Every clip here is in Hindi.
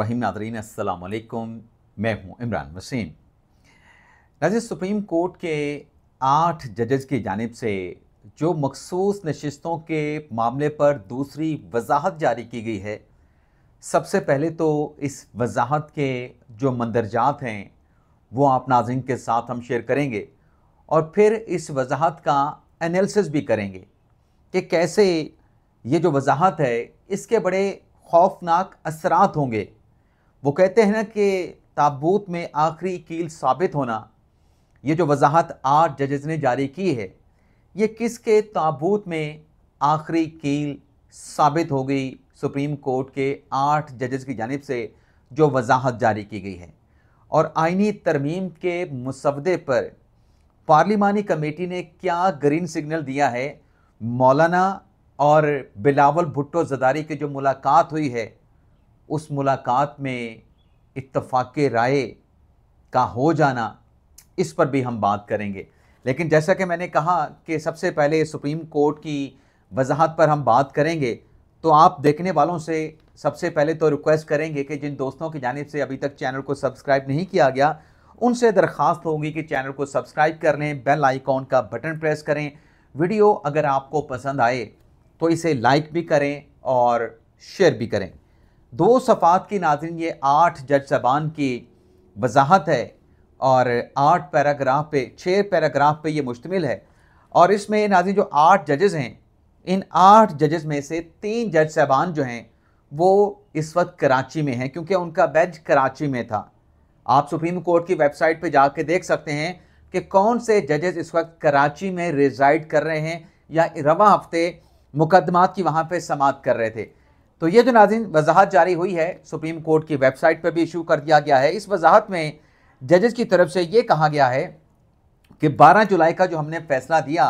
वहीम नादरीन असलकुम मैं हूं इमरान वसीम नाजिर सुप्रीम कोर्ट के आठ जजेज की जानब से जो मखसूस नशस्तों के मामले पर दूसरी वजाहत जारी की गई है सबसे पहले तो इस वजाहत के जो मंदरजात हैं वो आप नाजिन के साथ हम शेयर करेंगे और फिर इस वजाहत का एनालिसिस भी करेंगे कि कैसे ये जो वजाहत है इसके बड़े खौफनाक असरात होंगे वो कहते हैं ना कि ताबूत में आखिरी कील साबित होना ये जो वजाहत आठ जजेस ने जारी की है ये किसके ताबूत में आखिरी कील साबित हो गई सुप्रीम कोर्ट के आठ जजेस की जानब से जो वजाहत जारी की गई है और आइनी तरमीम के मुसवदे पर पार्लिमानी कमेटी ने क्या ग्रीन सिग्नल दिया है मौलाना और बिलावल भुट्टो जदारी की जो मुलाकात हुई है उस मुलाकात में इतफाक़ राय का हो जाना इस पर भी हम बात करेंगे लेकिन जैसा कि मैंने कहा कि सबसे पहले सुप्रीम कोर्ट की वजाहत पर हम बात करेंगे तो आप देखने वालों से सबसे पहले तो रिक्वेस्ट करेंगे कि जिन दोस्तों की जानब से अभी तक चैनल को सब्सक्राइब नहीं किया गया उनसे दरख्वास्त होगी कि चैनल को सब्सक्राइब कर लें बेल आइकॉन का बटन प्रेस करें वीडियो अगर आपको पसंद आए तो इसे लाइक भी करें और शेयर भी करें दो सफ़ात की नाजरन ये आठ जज जबान की वजाहत है और आठ पैराग्राफ पे छः पैराग्राफ पे ये मुश्तमिल है और इसमें नाजिन जो आठ जजेस हैं इन आठ जजेस में से तीन जज साहबान जो हैं वो इस वक्त कराची में हैं क्योंकि उनका बेंच कराची में था आप सुप्रीम कोर्ट की वेबसाइट पे जाके देख सकते हैं कि कौन से जजेस इस वक्त कराची में रिजाइड कर रहे हैं या रवा हफ्ते मुकदमात की वहाँ पर समात कर रहे थे तो ये जो नाजिन वजाहत जारी हुई है सुप्रीम कोर्ट की वेबसाइट पर भी इशू कर दिया गया है इस वजाहत में जजेस की तरफ से ये कहा गया है कि 12 जुलाई का जो हमने फैसला दिया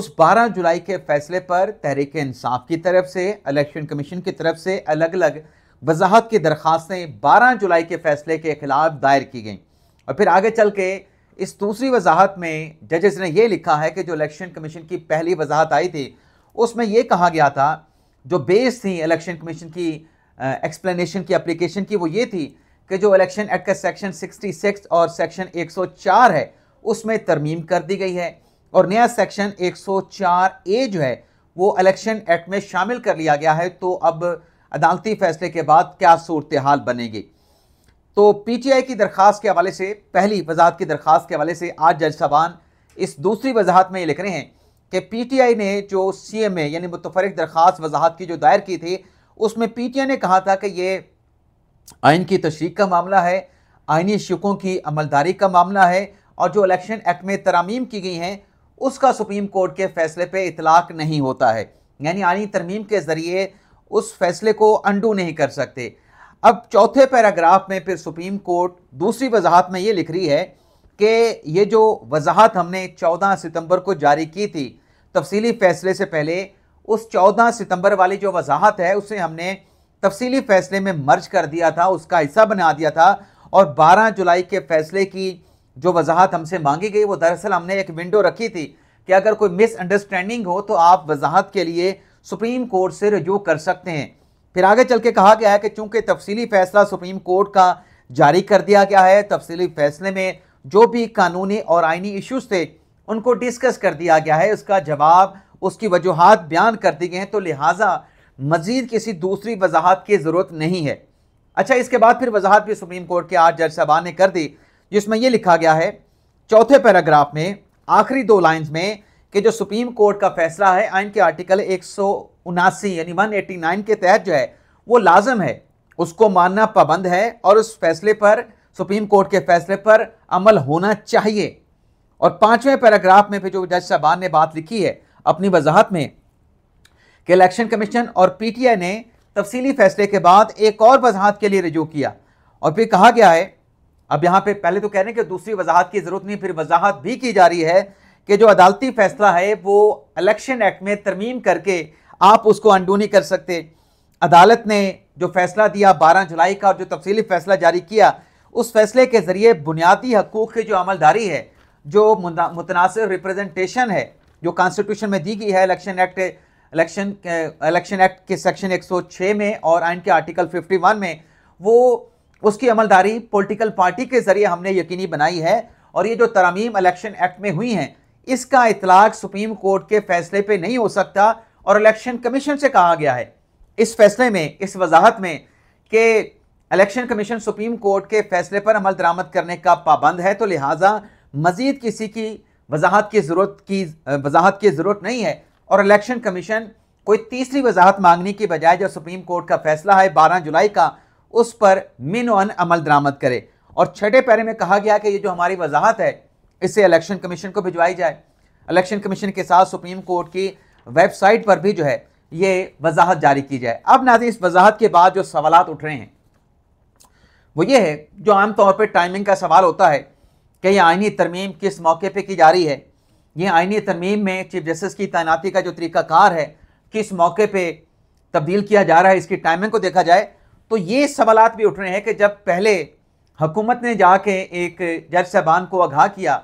उस 12 जुलाई के फैसले पर तहरीक इंसाफ की तरफ से इलेक्शन कमीशन की तरफ से अलग अलग वजाहत की दरख्वास्तें 12 जुलाई के फैसले के खिलाफ दायर की गई और फिर आगे चल के इस दूसरी वजाहत में जजेस ने यह लिखा है कि जो इलेक्शन कमीशन की पहली वजाहत आई थी उसमें यह कहा गया था जो बेस थी इलेक्शन कमीशन की एक्सप्लेनेशन uh, की अप्लीकेशन की वो ये थी कि जो इलेक्शन एक्ट का सेक्शन 66 और सेक्शन 104 है उसमें तरमीम कर दी गई है और नया सेक्शन 104 ए जो है वो इलेक्शन एक्ट में शामिल कर लिया गया है तो अब अदालती फैसले के बाद क्या सूरत हाल बनेगी तो पी टी आई की दरख्वास्त के हवाले से पहली वजाहत की दरख्वास्त के हवाले से आज जज साहबान इस दूसरी वजाहत में ये लिख रहे हैं कि पीटीआई ने जो सीएमए यानी मुतफरक दरख्वास्त वजाहत की जो दायर की थी उसमें पीटीआई ने कहा था कि ये आइन की तशरी का मामला है आइनी शिकों की अमलदारी का मामला है और जो इलेक्शन एक्ट में तरामीम की गई हैं उसका सुप्रीम कोर्ट के फैसले पर इतलाक नहीं होता है यानी आइनी तरमीम के ज़रिए उस फैसले को अंडू नहीं कर सकते अब चौथे पैराग्राफ में फिर सुप्रीम कोर्ट दूसरी वजाहत में ये लिख रही है कि ये जो वजाहत हमने 14 सितंबर को जारी की थी तफसीली फ़ैसले से पहले उस 14 सितंबर वाली जो वजाहत है उसे हमने तफसीली फ़ैसले में मर्ज कर दिया था उसका हिस्सा बना दिया था और 12 जुलाई के फ़ैसले की जो वजाहत हमसे मांगी गई वो दरअसल हमने एक विंडो रखी थी कि अगर कोई मिसअंडरस्टैंडिंग हो तो आप वजाहत के लिए सुप्रीम कोर्ट से रजू कर सकते हैं फिर आगे चल के कहा गया है कि चूंकि तफसीली फ़ैसला सुप्रीम कोर्ट का जारी कर दिया गया है तफसीली फ़ैसले में जो भी कानूनी और आइनी इश्यूज थे उनको डिस्कस कर दिया गया है उसका जवाब उसकी वजूहत बयान कर दी गए हैं तो लिहाजा मज़ीद किसी दूसरी वजाहत की ज़रूरत नहीं है अच्छा इसके बाद फिर वजाहत भी सुप्रीम कोर्ट के आज जज साहबान ने कर दी जिसमें यह लिखा गया है चौथे पैराग्राफ में आखिरी दो लाइन्स में कि जो सुप्रीम कोर्ट का फैसला है आइन के आर्टिकल एक यानी नाइन के तहत जो है वो लाजम है उसको मानना पाबंद है और उस फैसले पर सुप्रीम कोर्ट के फैसले पर अमल होना चाहिए और पांचवें पैराग्राफ में फिर जो जज साहबान ने बात लिखी है अपनी वजाहत में कि इलेक्शन कमीशन और पीटीआई ने तफसीली फैसले के बाद एक और वजाहत के लिए रजू किया और फिर कहा गया है अब यहाँ पे पहले तो कह रहे हैं कि दूसरी वजाहत की ज़रूरत नहीं फिर वजाहत भी की जा रही है कि जो अदालती फैसला है वो इलेक्शन एक्ट में तरमीम करके आप उसको अंडू नहीं कर सकते अदालत ने जो फैसला दिया 12 जुलाई का और जो तफसीली फैसला जारी किया उस फैसले के ज़रिए बुनियादी हकूक़ की जो अमलदारी है जो मुतनासर रिप्रजेंटेशन है जो कॉन्स्टिट्यूशन में दी गई है election act election election act के सेक्शन 106 में और आइन के आर्टिकल 51 में वो उसकी अमलदारी पॉलिटिकल पार्टी के ज़रिए हमने यकीनी बनाई है और ये जो तरामीम इलेक्शन एक्ट में हुई हैं इसका इतलाक सुप्रीम कोर्ट के फैसले पे नहीं हो सकता और इलेक्शन कमीशन से कहा गया है इस फैसले में इस वजाहत में कि इलेक्शन कमीशन सुप्रीम कोर्ट के फैसले पर अमल दरामद करने का पाबंद है तो लिहाजा मजीद किसी की वजाहत की ज़रूरत की वजाहत की ज़रूरत नहीं है और इलेक्शन कमीशन कोई तीसरी वजाहत मांगने की बजाय जो सुप्रीम कोर्ट का फैसला है बारह जुलाई का उस पर मिन वन अमल दरामद करे और छठे पैरे में कहा गया कि ये जो हमारी वजाहत है इसे इलेक्शन कमीशन को भिजवाई जाए इलेक्शन कमीशन के साथ सुप्रीम कोर्ट की वेबसाइट पर भी जो है ये वजाहत जारी की जाए अब नाजी इस वजाहत के बाद जो सवाल उठ रहे हैं वो ये है जो आमतौर पर टाइमिंग का सवाल होता है कि यह आइनी तरमीम किस मौके पर की जा रही है ये आइनी तरमीम में चीफ जस्टिस की तैनाती का जो तरीक़ाकार है किस मौके पर तब्दील किया जा रहा है इसकी टाइमिंग को देखा जाए तो ये सवाल भी उठ रहे हैं कि जब पहले हुकूमत ने जाके एक जज साहबान को आगाह किया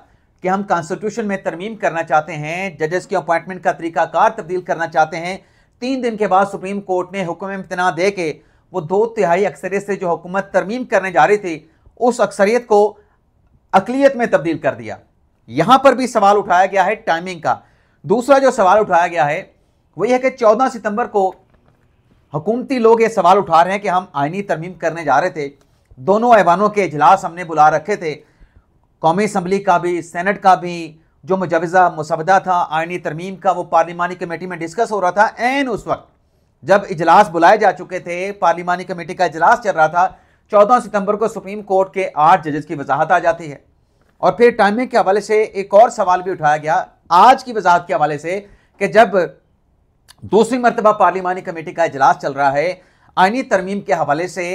कि हम कॉन्स्टिट्यूशन में तरमीम करना चाहते हैं जजेस की अपॉइंटमेंट का तरीक़ाकार तब्दील करना चाहते हैं तीन दिन के बाद सुप्रीम कोर्ट ने हुक्म इम्तना दे के वो दो तिहाई अक्सरियत से जो हुकूमत तरमीम करने जा रही थी उस अक्सरियत को अकलीत में तब्दील कर दिया यहाँ पर भी सवाल उठाया गया है टाइमिंग का दूसरा जो सवाल उठाया गया है वो यह कि चौदह सितंबर को हुकूमती लोग ये सवाल उठा रहे हैं कि हम आइनी तरमीम करने जा रहे थे दोनों ऐवानों के अजलास हमने बुला रखे थे कौमी असम्बली का भी सेनेट का भी जो मुजवज़ा मुसवदा था आइनी तरमीम का वो पार्लिमानी कमेटी में डिस्कस हो रहा था एन उस वक्त जब इजलास बुलाए जा चुके थे पार्लिमानी कमेटी का इजलास चल रहा था 14 सितंबर को सुप्रीम कोर्ट के आठ जजेस की वजाहत आ जाती है और फिर टाइमिंग के हवाले से एक और सवाल भी उठाया गया आज की वजाहत के हवाले से कि जब दूसरी मरतबा पार्लिमानी कमेटी का इजलास चल रहा है आइनी तरमीम के हवाले से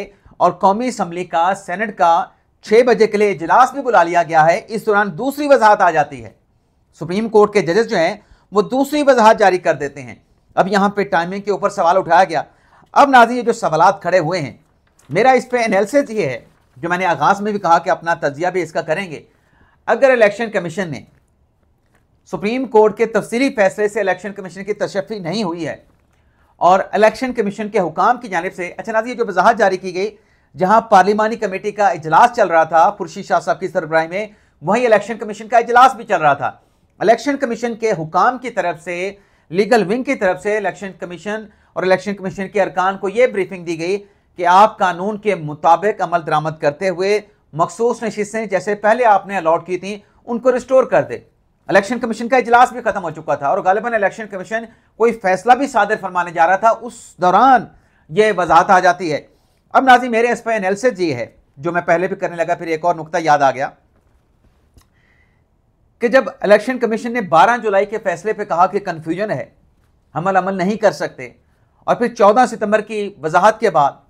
और कौमी असम्बली का सेनेट का छः बजे के लिए इजलास भी बुला लिया गया है इस दौरान दूसरी वजाहत आ जाती है सुप्रीम कोर्ट के जजेस जो हैं वो दूसरी वजाहत जारी कर देते हैं अब यहाँ पे टाइमिंग के ऊपर सवाल उठाया गया अब नाजी ये जो सवाल खड़े हुए हैं मेरा इस पर एनालिसिस ये है जो मैंने आगाज़ में भी कहा कि अपना तजिया भी इसका करेंगे अगर इलेक्शन कमीशन ने सुप्रीम कोर्ट के तफसीली फैसले से इलेक्शन कमीशन की तशफी नहीं हुई है और इलेक्शन कमीशन के हुकाम की जानब से अच्छा नाजी जो वजाहत जारी की गई जहां पार्लिमानी कमेटी का इजलास चल रहा था खुर्शीद शाह साहब की सरबराही में वहीं इलेक्शन कमीशन का इजलास भी चल रहा था इलेक्शन कमीशन के हुकाम की तरफ से लीगल विंग की तरफ से इलेक्शन कमीशन और इलेक्शन कमीशन के अरकान को यह ब्रीफिंग दी गई कि आप कानून के मुताबिक अमल दरामद करते हुए मखसूस नशीसें जैसे पहले आपने अलॉट की थी उनको रिस्टोर कर दे इलेक्शन कमीशन का इजलास भी खत्म हो चुका था और गालिबा इलेक्शन कमीशन कोई फैसला भी सादर फरमाने जा रहा था उस दौरान यह वजाहत आ जाती है अब नाजी मेरे इस पर एनालिसिस जी है जो मैं पहले भी करने लगा फिर एक और नुकता याद आ गया कि जब इलेक्शन कमीशन ने 12 जुलाई के फैसले पे कहा कि कन्फ्यूजन है हम अमल नहीं कर सकते और फिर 14 सितंबर की वजाहत के बाद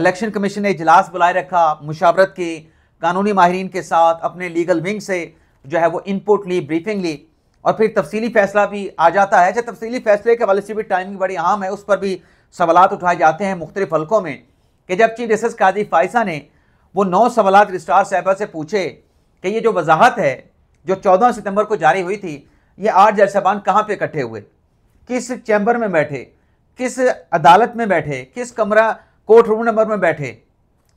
इलेक्शन कमीशन ने इजलास बुलाए रखा मुशावरत की कानूनी माहरीन के साथ अपने लीगल विंग से जो है वो इनपुट ली ब्रीफिंग ली और फिर तफसीली फैसला भी आ जाता है जब अच्छा, तफसीली फैसले के हवाले से भी टाइमिंग बड़ी आम है उस पर भी सवाल उठाए जाते हैं मुख्तलिफ हल्कों में कि जब चीफ जस्टिस काजी फाइसा ने वो नौ सवाल रिस्टार साहबा से पूछे कि ये जो वजाहत है जो 14 सितंबर को जारी हुई थी ये आठ साहबान कहाँ पे इकट्ठे हुए किस चैम्बर में बैठे किस अदालत में बैठे किस कमरा कोर्ट रूम नंबर में बैठे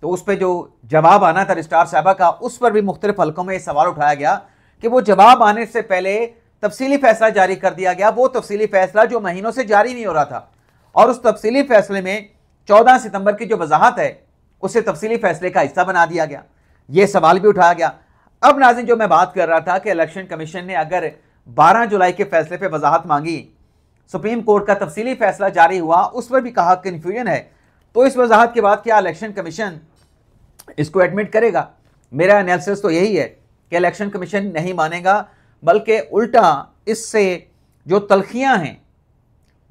तो उस पर जो जवाब आना था रजिस्ट्रार साहबा का उस पर भी मुख्तलिफ हलकों में ये सवाल उठाया गया कि वो जवाब आने से पहले तफसीली फैसला जारी कर दिया गया वो तफसीली फैसला जो महीनों से जारी नहीं हो रहा था और उस तफसीली फैसले में 14 सितंबर की जो वजाहत है उसे तफसीली फैसले का हिस्सा बना दिया गया ये सवाल भी उठाया गया अब नाजिन जो मैं बात कर रहा था कि इलेक्शन कमीशन ने अगर 12 जुलाई के फैसले पे वजाहत मांगी सुप्रीम कोर्ट का तफसीली फैसला जारी हुआ उस पर भी कहा कन्फ्यूजन है तो इस वजाहत के बाद क्या इलेक्शन कमीशन इसको एडमिट करेगा मेरा एनालिसिस तो यही है कि इलेक्शन कमीशन नहीं मानेगा बल्कि उल्टा इससे जो तलखियाँ हैं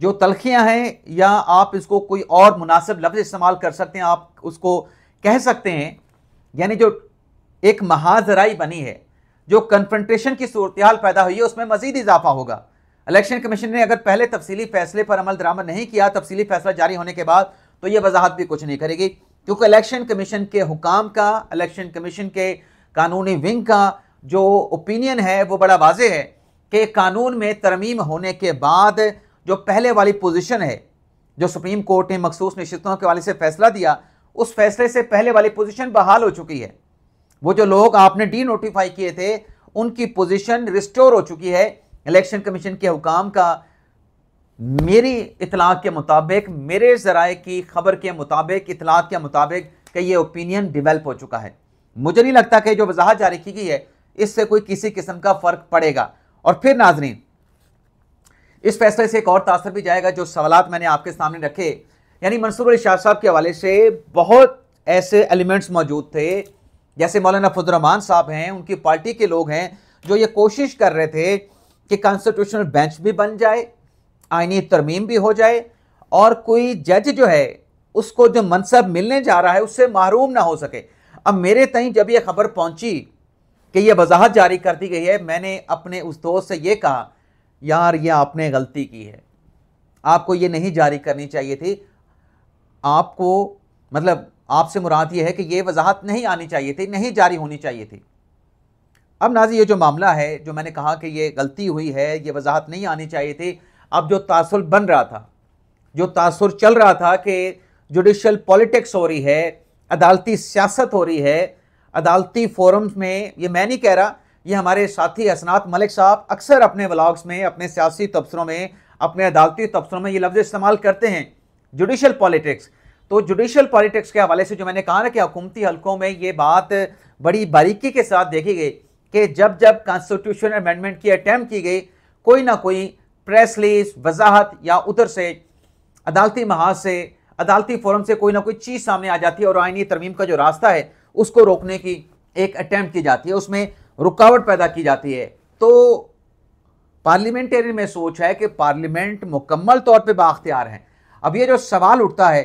जो तलखियाँ हैं या आप इसको कोई और मुनासिब लफ्ज़ इस्तेमाल कर सकते हैं आप उसको कह सकते हैं यानी जो एक महाजराई बनी है जो कन्फ्रंटेशन की सूरत पैदा हुई है उसमें मजीद इजाफा होगा इलेक्शन कमीशन ने अगर पहले तफसीली फैसले पर अमल दरामद नहीं किया तफसीली फैसला जारी होने के बाद तो ये वजाहत भी कुछ नहीं करेगी क्योंकि इलेक्शन कमीशन के हुकाम का इलेक्शन कमीशन के कानूनी विंग का जो ओपिनियन है वो बड़ा वाजे है कि कानून में तरमीम होने के बाद जो पहले वाली पोजिशन है जो सुप्रीम कोर्ट ने मखसूस निश्चितों के वाले से फैसला दिया उस फैसले से पहले वाली पोजिशन बहाल हो चुकी है वो जो लोग आपने डी नोटिफाई किए थे उनकी पोजीशन रिस्टोर हो चुकी है इलेक्शन कमीशन के हुकाम का मेरी इतलाक के मुताबिक मेरे ज़राए की खबर के मुताबिक इतलात के मुताबिक कि ये ओपिनियन डिवेल्प हो चुका है मुझे नहीं लगता कि जो वजाहत जारी की गई है इससे कोई किसी किस्म का फ़र्क पड़ेगा और फिर नाजरीन इस फैसले से एक और तासर भी जाएगा जो सवाल मैंने आपके सामने रखे यानी मंसूर अली शाह साहब के हवाले से बहुत ऐसे एलिमेंट्स मौजूद थे जैसे मौलाना फजलरहमान साहब हैं उनकी पार्टी के लोग हैं जो ये कोशिश कर रहे थे कि कॉन्स्टिट्यूशनल बेंच भी बन जाए आइनी तरमीम भी हो जाए और कोई जज जो है उसको जो मनसब मिलने जा रहा है उससे महरूम ना हो सके अब मेरे तई जब यह खबर पहुंची कि यह वजाहत जारी कर दी गई है मैंने अपने उस दोस्त से ये कहा यार ये आपने गलती की है आपको ये नहीं जारी करनी चाहिए थी आपको मतलब आपसे मुराद ये है कि ये वजाहत नहीं आनी चाहिए थी नहीं जारी होनी चाहिए थी अब नाजी ये जो मामला है जो मैंने कहा कि ये गलती हुई है ये वजाहत नहीं आनी चाहिए थी अब जो तासुर बन रहा था जो तासुर चल रहा था कि जुडिशल पॉलिटिक्स हो रही है अदालती सियासत हो रही है अदालती फोरम्स में ये मैं नहीं कह रहा ये हमारे साथी असनात मलिक साहब अक्सर अपने व्लाग्स में अपने सियासी तबसरों में अपने अदालती तबसरों में ये लफ्ज़ इस्तेमाल करते हैं जुडिशल पॉलिटिक्स तो जुडिशल पॉलिटिक्स के हवाले से जो मैंने कहा ना कि हुकूमती हलकों में ये बात बड़ी बारीकी के साथ देखी गई कि जब जब कॉन्स्टिट्यूशन अमेंडमेंट की अटैम्प्ट की गई कोई ना कोई प्रेस लीज वजाहत या उधर से अदालती महाज से अदालती फोरम से कोई ना कोई चीज़ सामने आ जाती है और आइनी तरमीम का जो रास्ता है उसको रोकने की एक अटैम्प्ट की जाती है उसमें रुकावट पैदा की जाती है तो पार्लियामेंटेरियन में सोच है कि पार्लियामेंट मुकम्मल तौर पर बाख्तियार हैं अब ये जो सवाल उठता है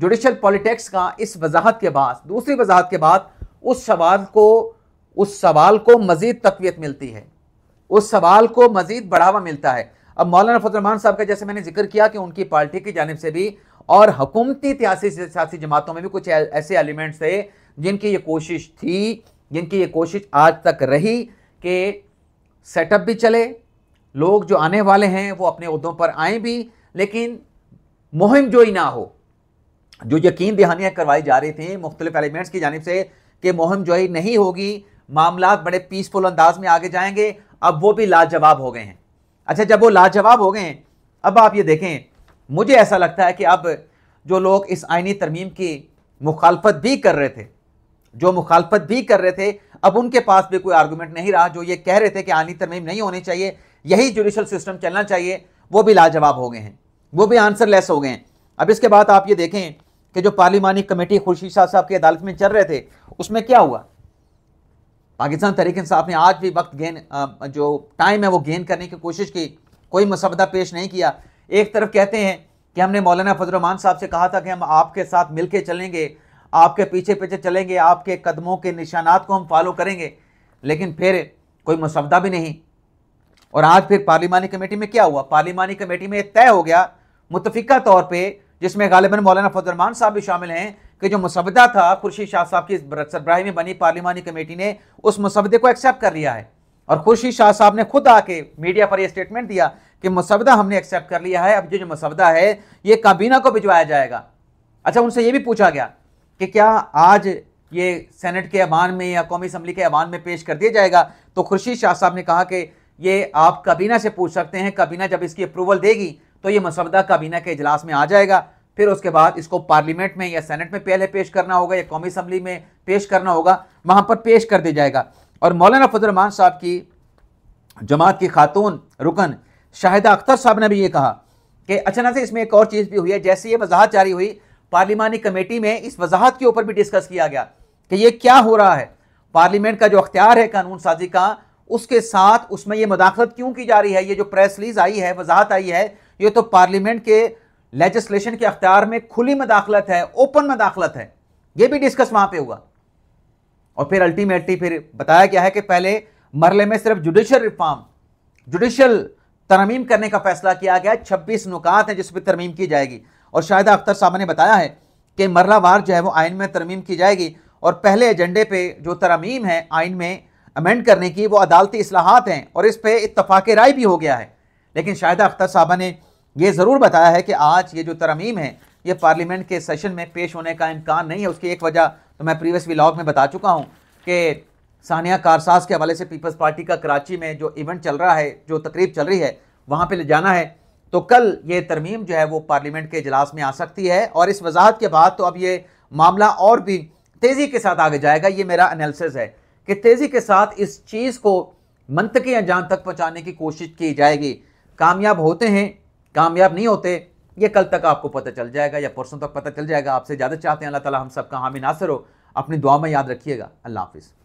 जुडिशल पॉलिटिक्स का इस वजाहत के बाद दूसरी वजाहत के बाद उस सवाल को उस सवाल को मज़ीद तकवीत मिलती है उस सवाल को मज़ीद बढ़ावा मिलता है अब मौलाना फजलरमान साहब का जैसे मैंने जिक्र किया कि उनकी पार्टी की जानब से भी और हकूमती सियासी सियासी जमातों में भी कुछ ऐसे एलिमेंट्स थे जिनकी ये कोशिश थी जिनकी ये कोशिश आज तक रही कि सेटअप भी चले लोग जो आने वाले हैं वो अपने उहदों पर आए भी लेकिन मुहिम ही ना हो जो यकीन दहानियाँ करवाई जा रही थी मुख्तलिफ एलिमेंट्स की जानब से कि मुहम है नहीं होगी मामला बड़े पीसफुल अंदाज में आगे जाएंगे अब वो भी लाजवाब हो गए हैं अच्छा जब वो लाजवाब हो गए हैं अब आप ये देखें मुझे ऐसा लगता है कि अब जो लोग इस आइनी तरमीम की मुखालफत भी कर रहे थे जो मुखालफत भी कर रहे थे अब उनके पास भी कोई आर्गूमेंट नहीं रहा जो ये कह रहे थे कि आइनी तरमीम नहीं होनी चाहिए यही जुडिशल सिस्टम चलना चाहिए वो भी लाजवाब हो गए हैं वो भी आंसर लेस हो गए हैं अब इसके बाद आप ये देखें कि जो पार्लिमानी कमेटी खुर्शीद शाह साहब की अदालत में चल रहे थे उसमें क्या हुआ पाकिस्तान तहरीक इंसाफ ने आज भी वक्त गेन जो टाइम है वो गेन करने की कोशिश की कोई मसवदा पेश नहीं किया एक तरफ कहते हैं कि हमने मौलाना फजलरहमान साहब से कहा था कि हम आपके साथ मिल के चलेंगे आपके पीछे पीछे चलेंगे आपके कदमों के निशानात को हम फॉलो करेंगे लेकिन फिर कोई मसवदा भी नहीं और आज फिर पार्लिमानी कमेटी में क्या हुआ पार्लिमानी कमेटी में तय हो गया मुतफिका तौर पर जिसमें गालिबन मौलाना फजलमान साहब भी शामिल हैं कि जो मुसवदा था खुर्शी शाह साहब की सरबराही में बनी पार्लिमानी कमेटी ने उस मुसवदे को एक्सेप्ट कर लिया है और खुर्शीद शाह साहब ने खुद आके मीडिया पर यह स्टेटमेंट दिया कि मुसवदा हमने एक्सेप्ट कर लिया है अब जो जो मुसवदा है ये काबीना को भिजवाया जाएगा अच्छा उनसे ये भी पूछा गया कि क्या आज ये सेनेट के अबान में या कौमी असम्बली के अबान में पेश कर दिया जाएगा तो खुर्शीद शाह साहब ने कहा कि ये आप काबीना से पूछ सकते हैं काबीना जब इसकी अप्रूवल देगी तो ये मसवदा काबीना के इजलास में आ जाएगा फिर उसके बाद इसको पार्लियामेंट में या सेनेट में पहले पेश करना होगा या कौमी असम्बली में पेश करना होगा वहाँ पर पेश कर दिया जाएगा और मौलाना फजलरहमान साहब की जमात की खातून रुकन शाहिदा अख्तर साहब ने भी ये कहा कि अचानक से इसमें एक और चीज़ भी हुई है जैसे ये वजाहत जारी हुई पार्लिमानी कमेटी में इस वजाहत के ऊपर भी डिस्कस किया गया कि ये क्या हो रहा है पार्लियामेंट का जो अख्तियार है कानून साजी का उसके साथ उसमें ये मुदाखलत क्यों की जा रही है ये जो प्रेस रिलीज आई है वजाहत आई है ये तो पार्लियामेंट के लेजिस्लेशन के अख्तियार में खुली मदाखलत है ओपन मदाखलत है ये भी डिस्कस वहां पे हुआ और फिर अल्टीमेटली फिर बताया गया है कि पहले मरले में सिर्फ जुडिशल रिफॉर्म जुडिशल तरमीम करने का फैसला किया गया छब्बीस नुकात हैं जिस पर तरमीम की जाएगी और शायद अख्तर साहब ने बताया है कि मरलावार जो है वो आइन में तरमीम की जाएगी और पहले एजेंडे पे जो तरमीम है आइन में अमेंड करने की वो अदालती असलाहत हैं और इस पर इतफाक़ राय भी हो गया है लेकिन शायद अख्तर साहबा ने ये ज़रूर बताया है कि आज ये जो तरमीम है ये पार्लियामेंट के सेशन में पेश होने का इम्कान नहीं है उसकी एक वजह तो मैं प्रीवियस व्लॉग में बता चुका हूँ कि सानिया कारसाज के हवाले से पीपल्स पार्टी का कराची में जो इवेंट चल रहा है जो तकरीब चल रही है वहाँ पर ले जाना है तो कल ये तरमीम जो है वो पार्लियामेंट के इजलास में आ सकती है और इस वजाहत के बाद तो अब ये मामला और भी तेज़ी के साथ आगे जाएगा ये मेरा एनालिसिस है कि तेज़ी के साथ इस चीज़ को मनतकी अंजाम तक पहुँचाने की कोशिश की जाएगी कामयाब होते हैं कामयाब नहीं होते ये कल तक आपको पता चल जाएगा या परसों तक पता चल जाएगा आपसे ज़्यादा चाहते हैं अल्लाह ताला हम सबका हामी नासर हो अपनी दुआ में याद रखिएगा अल्लाह हाफिज़